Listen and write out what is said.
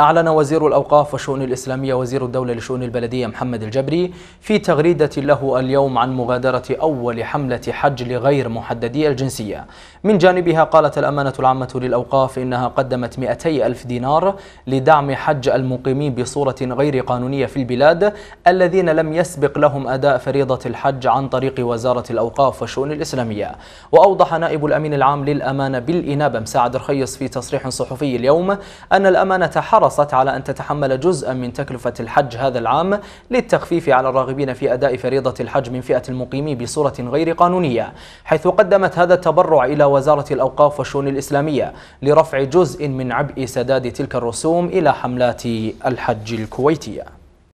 أعلن وزير الأوقاف والشؤون الإسلامية وزير الدولة لشؤون البلدية محمد الجبري في تغريدة له اليوم عن مغادرة أول حملة حج لغير محددي الجنسية من جانبها قالت الأمانة العامة للأوقاف إنها قدمت 200 ألف دينار لدعم حج المقيمين بصورة غير قانونية في البلاد الذين لم يسبق لهم أداء فريضة الحج عن طريق وزارة الأوقاف والشؤون الإسلامية وأوضح نائب الأمين العام للأمانة بالإنابة مساعد رخيص في تصريح صحفي اليوم أن الأمانة حرص حرصت على أن تتحمل جزءا من تكلفة الحج هذا العام للتخفيف على الراغبين في أداء فريضة الحج من فئة المقيمين بصورة غير قانونية حيث قدمت هذا التبرع إلى وزارة الأوقاف والشؤون الإسلامية لرفع جزء من عبء سداد تلك الرسوم إلى حملات الحج الكويتية